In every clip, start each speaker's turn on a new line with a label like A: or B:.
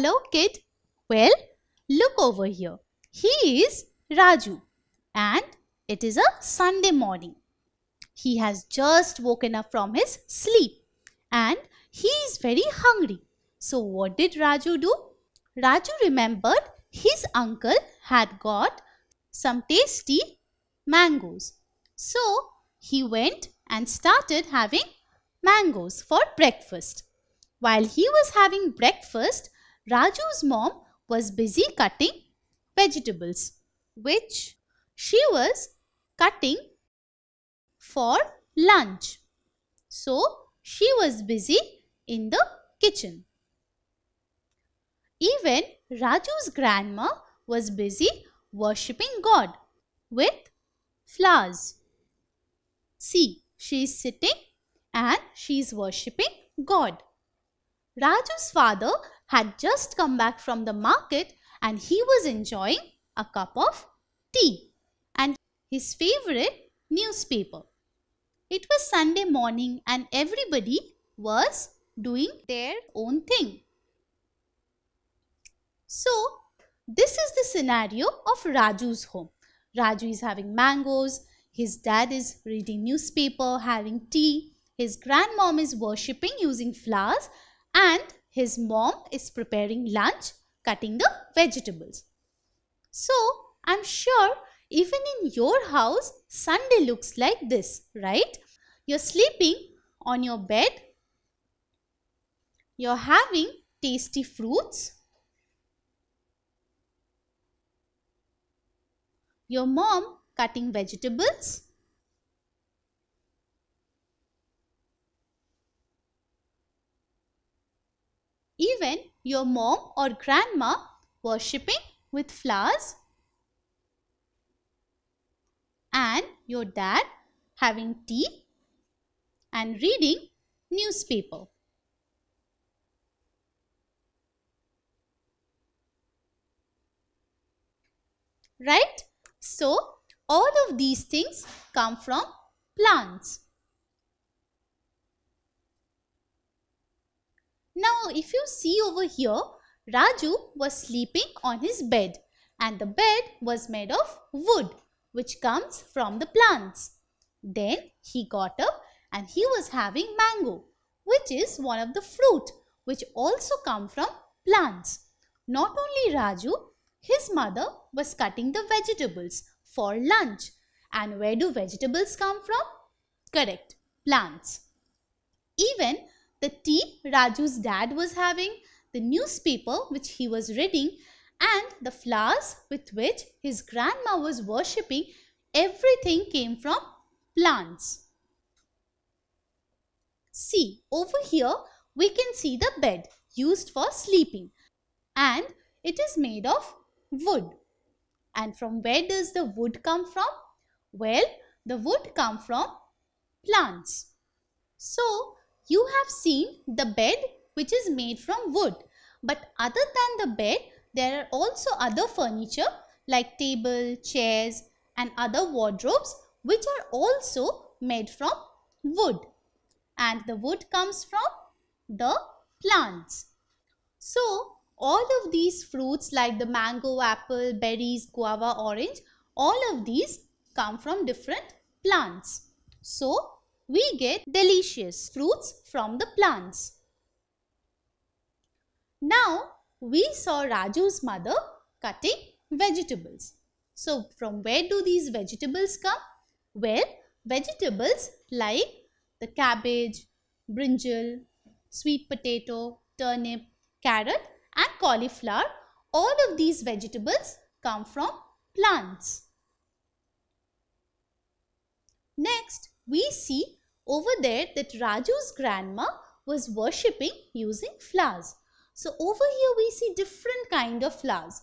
A: Hello, kid. Well, look over here. He is Raju and it is a Sunday morning. He has just woken up from his sleep and he is very hungry. So what did Raju do? Raju remembered his uncle had got some tasty mangoes. So he went and started having mangoes for breakfast. While he was having breakfast, Raju's mom was busy cutting vegetables, which she was cutting for lunch. So she was busy in the kitchen. Even Raju's grandma was busy worshipping God with flowers. See, she is sitting and she is worshipping God. Raju's father had just come back from the market and he was enjoying a cup of tea and his favorite newspaper. It was Sunday morning and everybody was doing their own thing. So, this is the scenario of Raju's home. Raju is having mangoes, his dad is reading newspaper, having tea, his grandmom is worshipping using flowers and his mom is preparing lunch, cutting the vegetables. So, I'm sure even in your house, Sunday looks like this, right? You're sleeping on your bed. You're having tasty fruits. Your mom cutting vegetables. even your mom or grandma worshipping with flowers and your dad having tea and reading newspaper. Right? So, all of these things come from plants. Now if you see over here, Raju was sleeping on his bed and the bed was made of wood which comes from the plants. Then he got up and he was having mango which is one of the fruit which also come from plants. Not only Raju, his mother was cutting the vegetables for lunch. And where do vegetables come from? Correct, plants. Even the tea Raju's dad was having, the newspaper which he was reading and the flowers with which his grandma was worshipping, everything came from plants. See, over here we can see the bed used for sleeping and it is made of wood. And from where does the wood come from? Well, the wood come from plants. So, you have seen the bed which is made from wood. But other than the bed, there are also other furniture like table, chairs and other wardrobes which are also made from wood. And the wood comes from the plants. So, all of these fruits like the mango, apple, berries, guava, orange, all of these come from different plants. So, we get delicious fruits from the plants. Now we saw Raju's mother cutting vegetables. So from where do these vegetables come? Well, vegetables like the cabbage, brinjal, sweet potato, turnip, carrot and cauliflower, all of these vegetables come from plants. Next, we see over there that Raju's grandma was worshipping using flowers. So over here we see different kind of flowers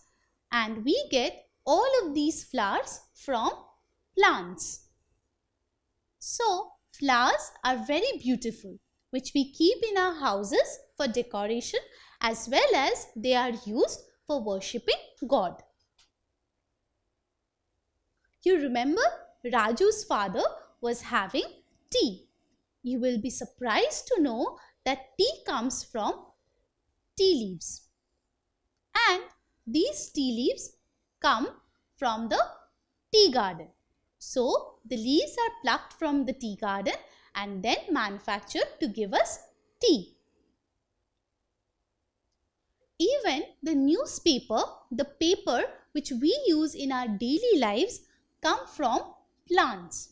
A: and we get all of these flowers from plants. So flowers are very beautiful which we keep in our houses for decoration as well as they are used for worshipping God. You remember Raju's father was having tea you will be surprised to know that tea comes from tea leaves. And these tea leaves come from the tea garden. So, the leaves are plucked from the tea garden and then manufactured to give us tea. Even the newspaper, the paper which we use in our daily lives come from plants.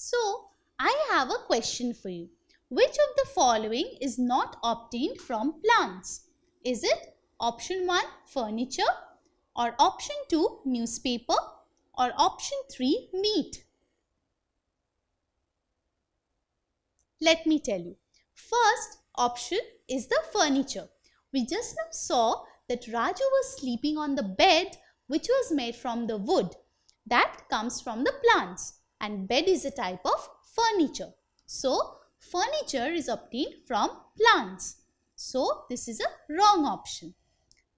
A: So, I have a question for you. Which of the following is not obtained from plants? Is it option 1 furniture or option 2 newspaper or option 3 meat? Let me tell you. First option is the furniture. We just now saw that Raju was sleeping on the bed which was made from the wood. That comes from the plants and bed is a type of furniture. So, furniture is obtained from plants. So, this is a wrong option.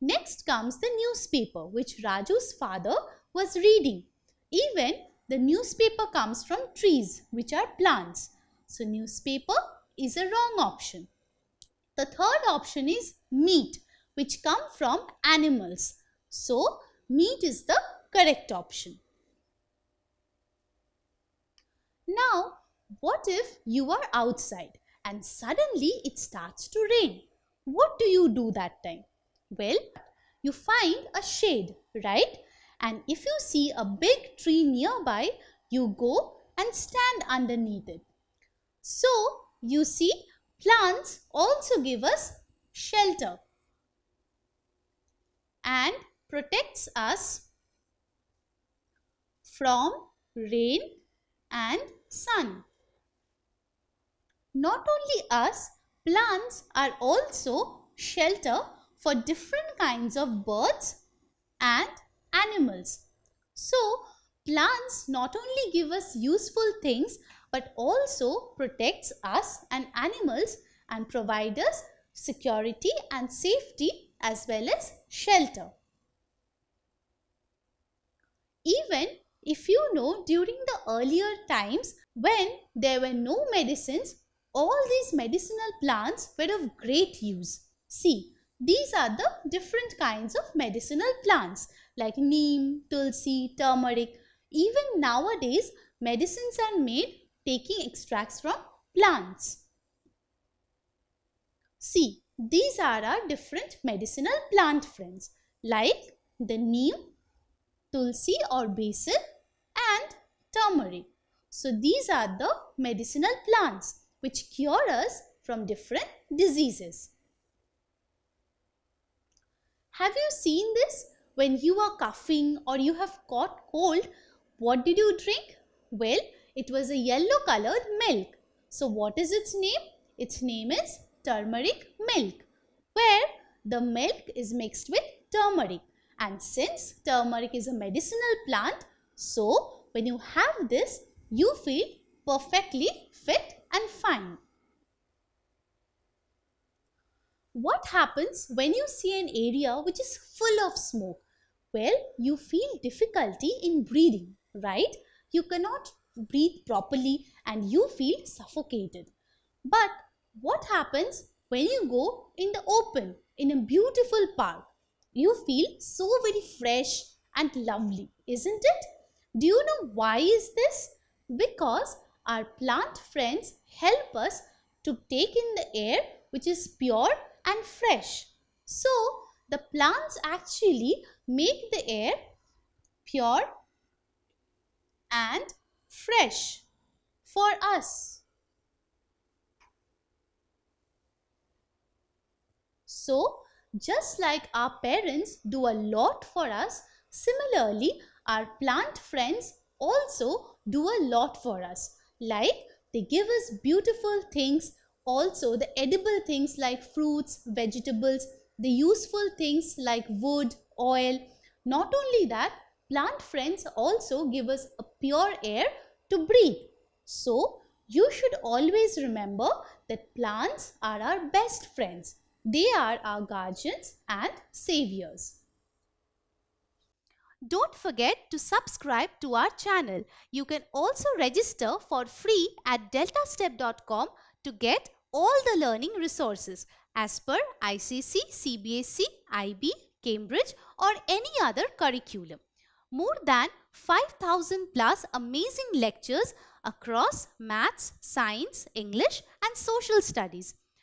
A: Next comes the newspaper which Raju's father was reading. Even the newspaper comes from trees which are plants. So, newspaper is a wrong option. The third option is meat which come from animals. So, meat is the correct option. Now, what if you are outside and suddenly it starts to rain? What do you do that time? Well, you find a shade, right? And if you see a big tree nearby, you go and stand underneath it. So, you see, plants also give us shelter and protects us from rain and sun. Not only us, plants are also shelter for different kinds of birds and animals. So, plants not only give us useful things but also protects us and animals and provide us security and safety as well as shelter. Even if you know during the earlier times when there were no medicines, all these medicinal plants were of great use. See, these are the different kinds of medicinal plants like neem, tulsi, turmeric. Even nowadays, medicines are made taking extracts from plants. See, these are our different medicinal plant friends like the neem tulsi or basil and turmeric. So these are the medicinal plants which cure us from different diseases. Have you seen this? When you are coughing or you have caught cold, what did you drink? Well, it was a yellow colored milk. So what is its name? Its name is turmeric milk where the milk is mixed with turmeric. And since turmeric is a medicinal plant, so when you have this, you feel perfectly fit and fine. What happens when you see an area which is full of smoke? Well, you feel difficulty in breathing, right? You cannot breathe properly and you feel suffocated. But what happens when you go in the open in a beautiful park? you feel so very fresh and lovely, isn't it? Do you know why is this? Because our plant friends help us to take in the air which is pure and fresh. So, the plants actually make the air pure and fresh for us. So, just like our parents do a lot for us, similarly, our plant friends also do a lot for us. Like they give us beautiful things, also the edible things like fruits, vegetables, the useful things like wood, oil. Not only that, plant friends also give us a pure air to breathe. So, you should always remember that plants are our best friends. They are our guardians and saviors. Don't forget to subscribe to our channel. You can also register for free at deltastep.com to get all the learning resources as per ICC, CBSE, IB, Cambridge or any other curriculum. More than 5000 plus amazing lectures across maths, science, English and social studies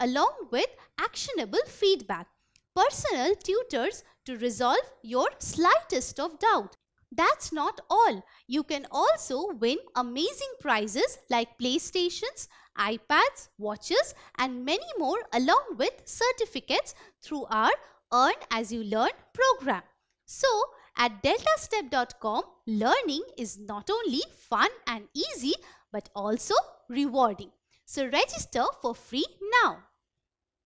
A: along with actionable feedback. Personal tutors to resolve your slightest of doubt. That's not all. You can also win amazing prizes like PlayStations, iPads, watches and many more along with certificates through our Earn As You Learn program. So, at deltastep.com, learning is not only fun and easy but also rewarding. So register for free now.